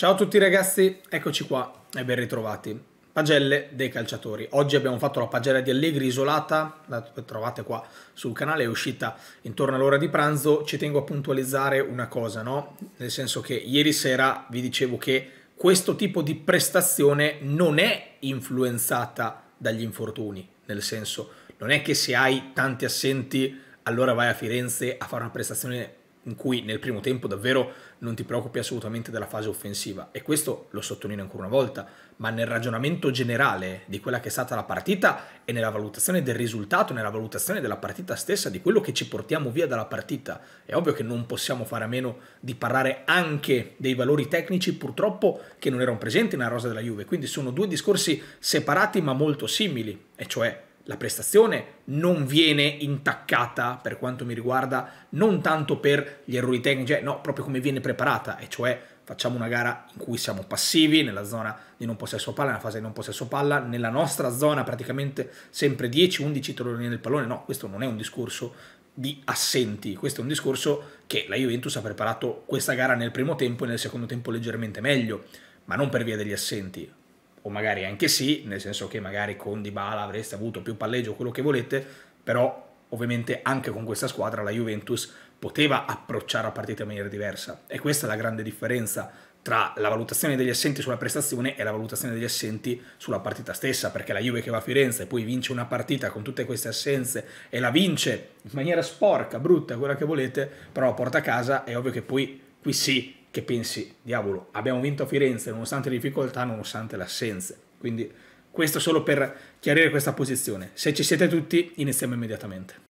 Ciao a tutti ragazzi, eccoci qua e ben ritrovati. Pagelle dei calciatori. Oggi abbiamo fatto la pagella di Allegri isolata, la trovate qua sul canale, è uscita intorno all'ora di pranzo. Ci tengo a puntualizzare una cosa, no? Nel senso che ieri sera vi dicevo che questo tipo di prestazione non è influenzata dagli infortuni, nel senso non è che se hai tanti assenti allora vai a Firenze a fare una prestazione in cui nel primo tempo davvero non ti preoccupi assolutamente della fase offensiva e questo lo sottolineo ancora una volta, ma nel ragionamento generale di quella che è stata la partita e nella valutazione del risultato, nella valutazione della partita stessa, di quello che ci portiamo via dalla partita, è ovvio che non possiamo fare a meno di parlare anche dei valori tecnici purtroppo che non erano presenti nella rosa della Juve, quindi sono due discorsi separati ma molto simili, e cioè la prestazione non viene intaccata per quanto mi riguarda, non tanto per gli errori tecnici, cioè, no, proprio come viene preparata, e cioè facciamo una gara in cui siamo passivi nella zona di non possesso palla, nella fase di non possesso palla, nella nostra zona praticamente sempre 10-11 torri nel pallone, no, questo non è un discorso di assenti, questo è un discorso che la Juventus ha preparato questa gara nel primo tempo e nel secondo tempo leggermente meglio, ma non per via degli assenti, o magari anche sì, nel senso che magari con Dybala avreste avuto più palleggio, quello che volete, però ovviamente anche con questa squadra la Juventus poteva approcciare la partita in maniera diversa e questa è la grande differenza tra la valutazione degli assenti sulla prestazione e la valutazione degli assenti sulla partita stessa, perché la Juve che va a Firenze e poi vince una partita con tutte queste assenze e la vince in maniera sporca, brutta, quella che volete, però la porta a casa, è ovvio che poi qui sì, che pensi, diavolo, abbiamo vinto a Firenze nonostante le difficoltà, nonostante l'assenza. Quindi questo solo per chiarire questa posizione. Se ci siete tutti, iniziamo immediatamente.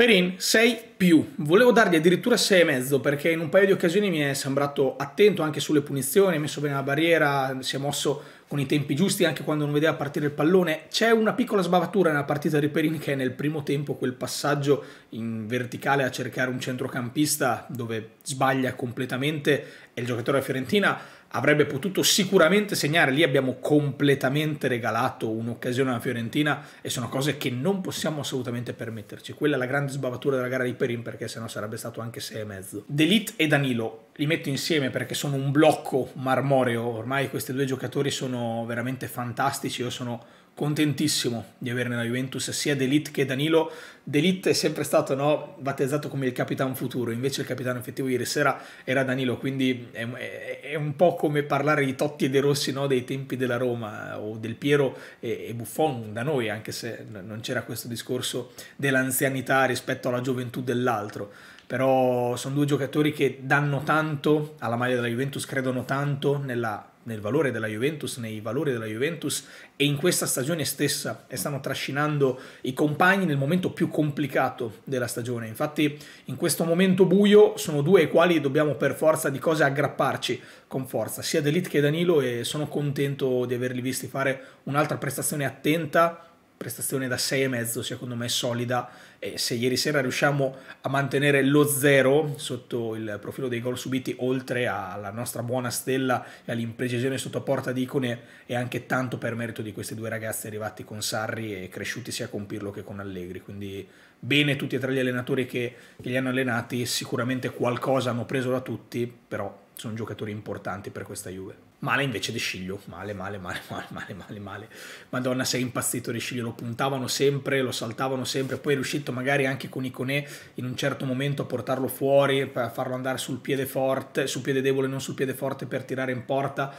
Perin 6 più, volevo dargli addirittura 6,5 perché in un paio di occasioni mi è sembrato attento anche sulle punizioni, ha messo bene la barriera, si è mosso con i tempi giusti anche quando non vedeva partire il pallone. C'è una piccola sbavatura nella partita di Perin che è nel primo tempo quel passaggio in verticale a cercare un centrocampista dove sbaglia completamente e il giocatore della Fiorentina avrebbe potuto sicuramente segnare, lì abbiamo completamente regalato un'occasione alla Fiorentina e sono cose che non possiamo assolutamente permetterci. Quella è la grande sbavatura della gara di Perin perché sennò sarebbe stato anche e mezzo. Delit e Danilo li metto insieme perché sono un blocco marmoreo, ormai questi due giocatori sono veramente fantastici, io sono contentissimo di averne la Juventus, sia D'Elite che Danilo. D'Elite è sempre stato no, battezzato come il capitano futuro, invece il capitano effettivo ieri sera era Danilo, quindi è, è, è un po' come parlare di Totti e De Rossi no, dei tempi della Roma o del Piero e, e Buffon da noi, anche se non c'era questo discorso dell'anzianità rispetto alla gioventù dell'altro però sono due giocatori che danno tanto alla maglia della Juventus, credono tanto nella nel valore della Juventus, nei valori della Juventus e in questa stagione stessa e stanno trascinando i compagni nel momento più complicato della stagione. Infatti in questo momento buio sono due ai quali dobbiamo per forza di cose aggrapparci con forza, sia Delit che Danilo e sono contento di averli visti fare un'altra prestazione attenta prestazione da 6,5 secondo me è solida e se ieri sera riusciamo a mantenere lo zero sotto il profilo dei gol subiti oltre alla nostra buona stella e all'imprecisione sotto porta di Icone è anche tanto per merito di questi due ragazzi arrivati con Sarri e cresciuti sia con Pirlo che con Allegri quindi bene tutti e tre gli allenatori che, che li hanno allenati sicuramente qualcosa hanno preso da tutti però sono giocatori importanti per questa Juve Male invece di Sciglio, male, male, male, male, male, male, male. Madonna, sei impazzito di Sciglio, lo puntavano sempre, lo saltavano sempre, poi è riuscito magari anche con Iconè in un certo momento a portarlo fuori, a farlo andare sul piede forte, sul piede debole, non sul piede forte per tirare in porta.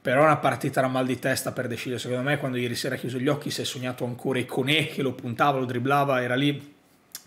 Però una partita da mal di testa per De Sciglio, secondo me quando ieri sera ha chiuso gli occhi si è sognato ancora Iconè che lo puntava, lo dribblava, era lì,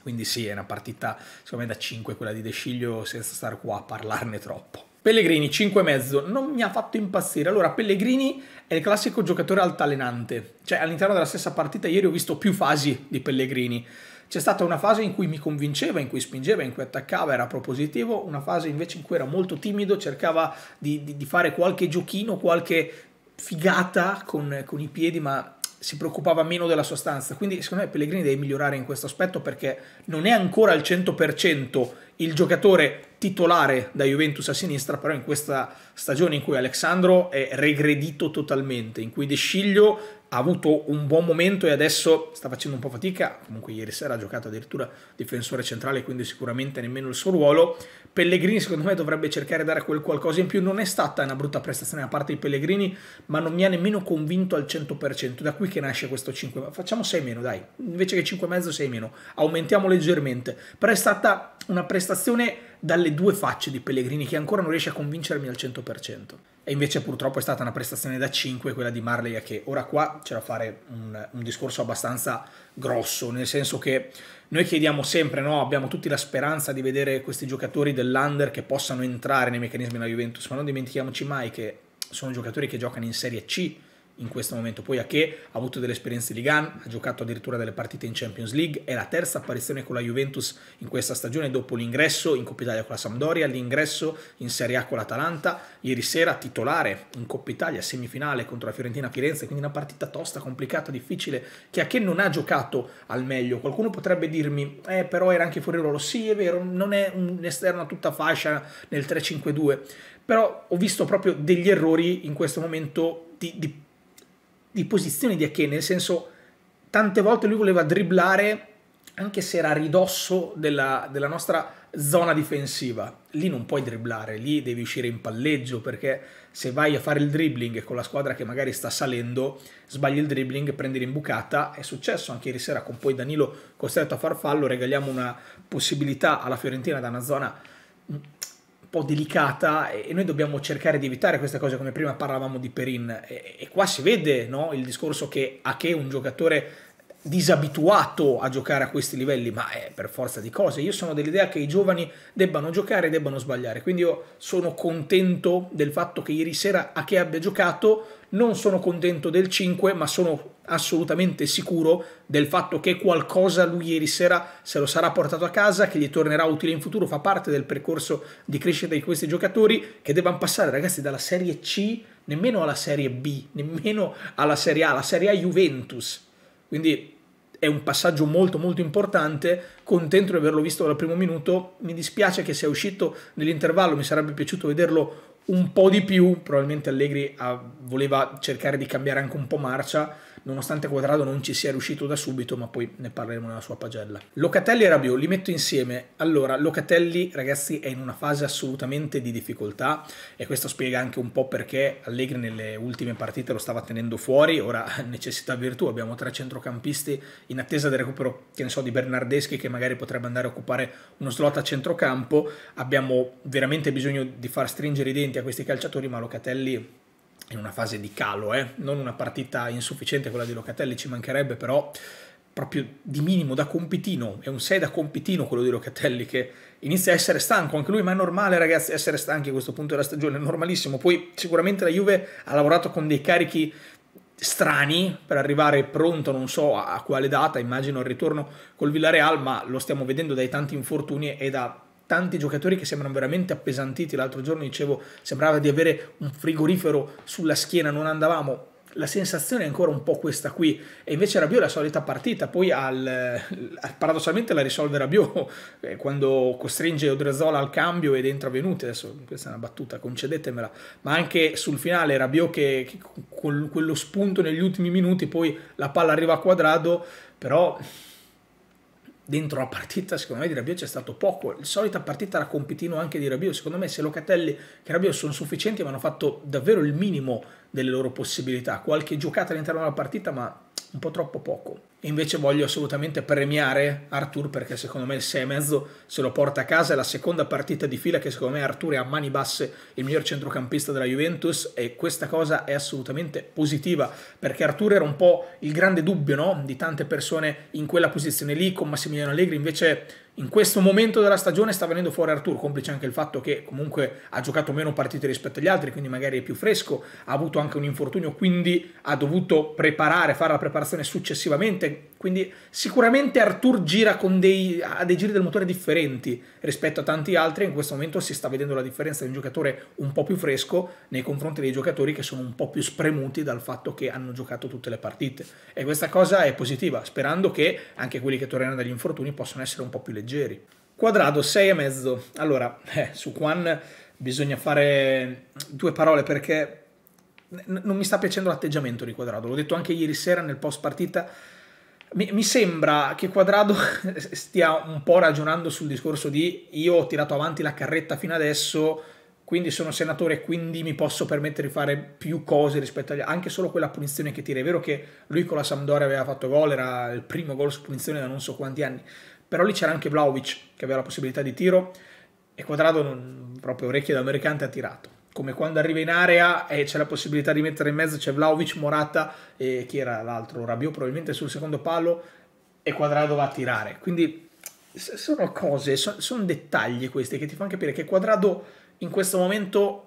quindi sì, è una partita secondo me da 5 quella di De Sciglio senza stare qua a parlarne troppo. Pellegrini 5,5 non mi ha fatto impazzire. Allora, Pellegrini è il classico giocatore altalenante, cioè all'interno della stessa partita ieri ho visto più fasi di Pellegrini. C'è stata una fase in cui mi convinceva, in cui spingeva, in cui attaccava, era propositivo, una fase invece in cui era molto timido, cercava di, di, di fare qualche giochino, qualche figata con, con i piedi, ma si preoccupava meno della sostanza. Quindi secondo me Pellegrini deve migliorare in questo aspetto perché non è ancora al 100% il giocatore titolare da Juventus a sinistra, però in questa stagione in cui Alexandro è regredito totalmente, in cui De Sciglio ha avuto un buon momento e adesso sta facendo un po' fatica, comunque ieri sera ha giocato addirittura difensore centrale, quindi sicuramente nemmeno il suo ruolo. Pellegrini secondo me dovrebbe cercare di dare quel qualcosa in più, non è stata una brutta prestazione da parte di Pellegrini, ma non mi ha nemmeno convinto al 100%, da qui che nasce questo 5, facciamo 6 meno dai, invece che 5,5 6 meno, aumentiamo leggermente, però è stata una prestazione manifestazione dalle due facce di Pellegrini che ancora non riesce a convincermi al 100%. E invece purtroppo è stata una prestazione da 5 quella di Marley che ora qua c'è da fare un, un, discorso abbastanza grosso, nel senso che noi chiediamo sempre, no, abbiamo tutti la speranza di vedere questi giocatori dell'under che possano entrare nei meccanismi della Juventus, ma non dimentichiamoci mai che sono giocatori che giocano in Serie C, in questo momento. Poi a che ha avuto delle esperienze di Ligan, ha giocato addirittura delle partite in Champions League, è la terza apparizione con la Juventus in questa stagione dopo l'ingresso in Coppa Italia con la Sampdoria, l'ingresso in Serie A con l'Atalanta, ieri sera titolare in Coppa Italia, semifinale contro la Fiorentina Firenze, quindi una partita tosta, complicata, difficile, che a che non ha giocato al meglio. Qualcuno potrebbe dirmi, eh però era anche fuori ruolo, sì è vero, non è un esterno a tutta fascia nel 3-5-2, però ho visto proprio degli errori in questo momento di, di di posizione di Ache, nel senso tante volte lui voleva dribblare anche se era a ridosso della, della, nostra zona difensiva. Lì non puoi dribblare, lì devi uscire in palleggio perché se vai a fare il dribbling con la squadra che magari sta salendo, sbagli il dribbling, prendi l'imbucata. È successo anche ieri sera con poi Danilo costretto a far fallo, regaliamo una possibilità alla Fiorentina da una zona un po' delicata e noi dobbiamo cercare di evitare questa cosa come prima parlavamo di Perin e, e qua si vede no, il discorso che Ake è un giocatore disabituato a giocare a questi livelli ma è per forza di cose io sono dell'idea che i giovani debbano giocare e debbano sbagliare quindi io sono contento del fatto che ieri sera Ake abbia giocato non sono contento del 5, ma sono assolutamente sicuro del fatto che qualcosa lui ieri sera se lo sarà portato a casa, che gli tornerà utile in futuro, fa parte del percorso di crescita di questi giocatori che devono passare ragazzi dalla Serie C nemmeno alla Serie B, nemmeno alla Serie A, la Serie A Juventus. Quindi è un passaggio molto molto importante, contento di averlo visto dal primo minuto, mi dispiace che sia uscito nell'intervallo, mi sarebbe piaciuto vederlo un po' di più, probabilmente Allegri voleva cercare di cambiare anche un po' marcia, nonostante Quadrado non ci sia riuscito da subito, ma poi ne parleremo nella sua pagella. Locatelli e Rabiot li metto insieme. Allora, Locatelli, ragazzi, è in una fase assolutamente di difficoltà e questo spiega anche un po' perché Allegri nelle ultime partite lo stava tenendo fuori, ora necessità virtù, abbiamo tre centrocampisti in attesa del recupero, che ne so, di Bernardeschi che magari potrebbe andare a occupare uno slot a centrocampo, abbiamo veramente bisogno di far stringere i denti a questi calciatori, ma Locatelli in una fase di calo, eh? non una partita insufficiente quella di Locatelli, ci mancherebbe però proprio di minimo da compitino, è un 6 da compitino quello di Locatelli che inizia a essere stanco anche lui, ma è normale ragazzi essere stanchi a questo punto della stagione, è normalissimo, poi sicuramente la Juve ha lavorato con dei carichi strani per arrivare pronto non so a quale data, immagino il ritorno col Villareal, ma lo stiamo vedendo dai tanti infortuni e da tanti giocatori che sembrano veramente appesantiti. L'altro giorno dicevo, sembrava di avere un frigorifero sulla schiena, non andavamo. La sensazione è ancora un po' questa qui. E invece Rabiot è la solita partita, poi al, eh, paradossalmente la risolve Rabiot eh, quando costringe Odrezola al cambio ed entra Venuti. Adesso questa è una battuta, concedetemela. Ma anche sul finale Rabiot che, che con quello spunto negli ultimi minuti, poi la palla arriva a quadrado, però dentro la partita, secondo me di Rabiot c'è stato poco. La solita partita era compitino anche di Rabiot. Secondo me se Locatelli che Rabiot sono sufficienti ma hanno fatto davvero il minimo delle loro possibilità. Qualche giocata all'interno della partita ma un po' troppo poco. invece voglio assolutamente premiare Arthur perché secondo me il 6,5 se lo porta a casa, è la seconda partita di fila che secondo me Arthur è a mani basse il miglior centrocampista della Juventus e questa cosa è assolutamente positiva perché Arthur era un po' il grande dubbio no? di tante persone in quella posizione lì con Massimiliano Allegri invece in questo momento della stagione sta venendo fuori Artur, complice anche il fatto che comunque ha giocato meno partite rispetto agli altri, quindi magari è più fresco, ha avuto anche un infortunio, quindi ha dovuto preparare, fare la preparazione successivamente, quindi sicuramente Artur gira dei, ha dei giri del motore differenti rispetto a tanti altri, in questo momento si sta vedendo la differenza di un giocatore un po' più fresco nei confronti dei giocatori che sono un po' più spremuti dal fatto che hanno giocato tutte le partite e questa cosa è positiva, sperando che anche quelli che torneranno dagli infortuni possano essere un po' più leggeri leggeri. Quadrato 6,5. Allora, eh, su Quan bisogna fare due parole perché non mi sta piacendo l'atteggiamento di Quadrado. L'ho detto anche ieri sera nel post partita. Mi, mi sembra che Quadrado stia un po' ragionando sul discorso di io ho tirato avanti la carretta fino adesso, quindi sono senatore e quindi mi posso permettere di fare più cose rispetto agli altri, anche solo quella punizione che tira. È vero che lui con la Sampdoria aveva fatto gol, era il primo gol su punizione da non so quanti anni, però lì c'era anche Vlaovic che aveva la possibilità di tiro e Quadrado non, proprio orecchie da mercante ha tirato come quando arriva in area e c'è la possibilità di mettere in mezzo c'è Vlaovic, Morata e chi era l'altro? Rabiot probabilmente sul secondo palo e Quadrado va a tirare quindi sono cose, sono, sono dettagli questi che ti fanno capire che Quadrado in questo momento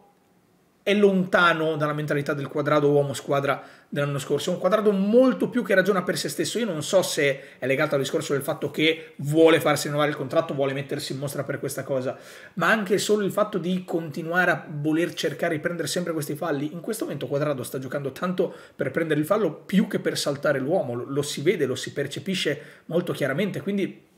è lontano dalla mentalità del quadrato uomo-squadra dell'anno scorso. È un quadrato molto più che ragiona per se stesso. Io non so se è legato al discorso del fatto che vuole farsi rinnovare il contratto, vuole mettersi in mostra per questa cosa, ma anche solo il fatto di continuare a voler cercare di prendere sempre questi falli. In questo momento quadrato sta giocando tanto per prendere il fallo più che per saltare l'uomo. Lo, si vede, lo si percepisce molto chiaramente. Quindi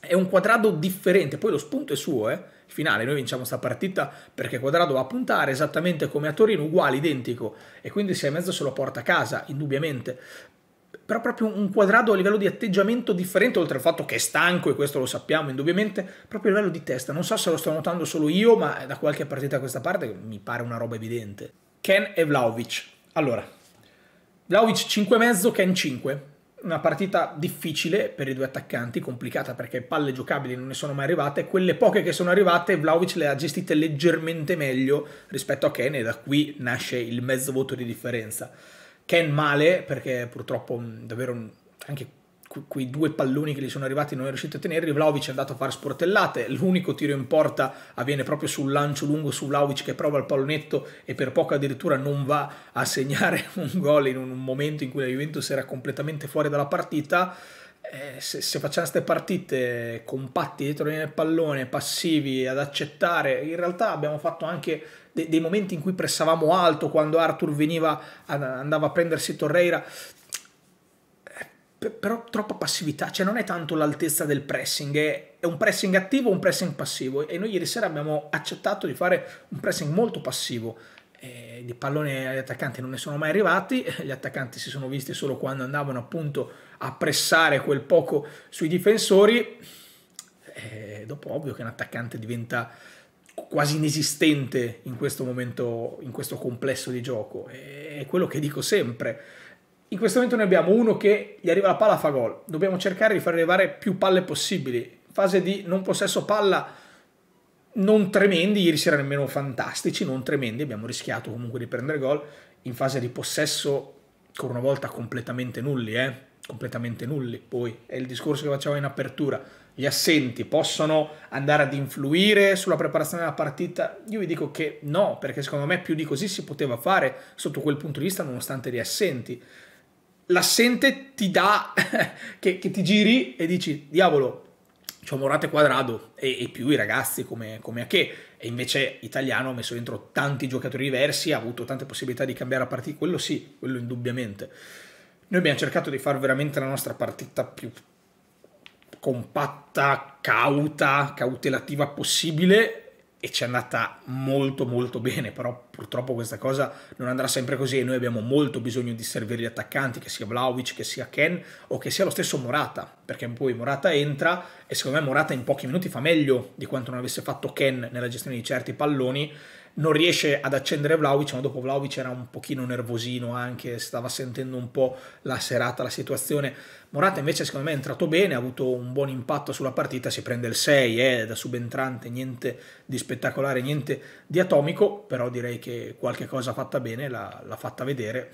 è un quadrato differente. Poi lo spunto è suo, eh finale. Noi vinciamo questa partita perché Quadrado va a puntare esattamente come a Torino, uguale, identico, e quindi se e mezzo se lo porta a casa, indubbiamente. Però proprio un quadrato a livello di atteggiamento differente, oltre al fatto che è stanco, e questo lo sappiamo indubbiamente, proprio a livello di testa. Non so se lo sto notando solo io, ma da qualche partita a questa parte mi pare una roba evidente. Ken e Vlaovic. Allora, Vlaovic 5 e mezzo, Ken 5 una partita difficile per i due attaccanti, complicata perché palle giocabili non ne sono mai arrivate, quelle poche che sono arrivate Vlaovic le ha gestite leggermente meglio rispetto a Ken e da qui nasce il mezzo voto di differenza. Ken male perché purtroppo davvero anche quei due palloni che gli sono arrivati non è riuscito a tenerli. Vlaovic è andato a fare sportellate. L'unico tiro in porta avviene proprio sul lancio lungo su Vlaovic che prova il pallonetto e per poco addirittura non va a segnare un gol in un momento in cui la Juventus era completamente fuori dalla partita. Eh, se, se, facciamo queste partite compatti dietro linea del pallone, passivi ad accettare, in realtà abbiamo fatto anche de dei momenti in cui pressavamo alto quando Arthur veniva, andava a prendersi Torreira però troppa passività, cioè non è tanto l'altezza del pressing, è, un pressing attivo o un pressing passivo e noi ieri sera abbiamo accettato di fare un pressing molto passivo. Eh, di pallone agli attaccanti non ne sono mai arrivati, gli attaccanti si sono visti solo quando andavano appunto a pressare quel poco sui difensori. e eh, dopo ovvio che un attaccante diventa quasi inesistente in questo momento, in questo complesso di gioco. Eh, è quello che dico sempre in questo momento noi abbiamo uno che gli arriva la palla fa gol. Dobbiamo cercare di far arrivare più palle possibili. Fase di non possesso palla non tremendi, ieri sera nemmeno fantastici, non tremendi, abbiamo rischiato comunque di prendere gol in fase di possesso ancora una volta completamente nulli, eh? completamente nulli. Poi è il discorso che facciamo in apertura, gli assenti possono andare ad influire sulla preparazione della partita? Io vi dico che no, perché secondo me più di così si poteva fare sotto quel punto di vista nonostante gli assenti l'assente ti dà che, che, ti giri e dici diavolo c'ho Morate Quadrado e, e, più i ragazzi come, come a che e invece italiano ha messo dentro tanti giocatori diversi ha avuto tante possibilità di cambiare la partita quello sì, quello indubbiamente noi abbiamo cercato di fare veramente la nostra partita più compatta, cauta, cautelativa possibile e ci è andata molto molto bene, però purtroppo questa cosa non andrà sempre così e noi abbiamo molto bisogno di servire gli attaccanti, che sia Vlaovic, che sia Ken o che sia lo stesso Morata, perché poi Morata entra e secondo me Morata in pochi minuti fa meglio di quanto non avesse fatto Ken nella gestione di certi palloni non riesce ad accendere Vlaovic, ma dopo Vlaovic era un pochino nervosino anche, stava sentendo un po' la serata, la situazione. Morata invece secondo me è entrato bene, ha avuto un buon impatto sulla partita, si prende il 6 eh, da subentrante, niente di spettacolare, niente di atomico, però direi che qualche cosa fatta bene l'ha, l'ha fatta vedere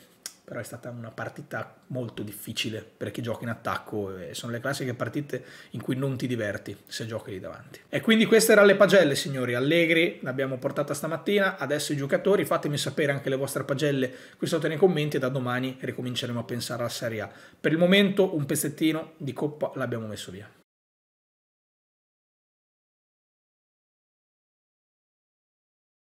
però è stata una partita molto difficile per chi gioca in attacco e sono le classiche partite in cui non ti diverti se giochi lì davanti. E quindi queste erano le pagelle signori, Allegri l'abbiamo portata stamattina, adesso i giocatori, fatemi sapere anche le vostre pagelle qui sotto nei commenti e da domani ricominceremo a pensare alla Serie A. Per il momento un pezzettino di coppa l'abbiamo messo via.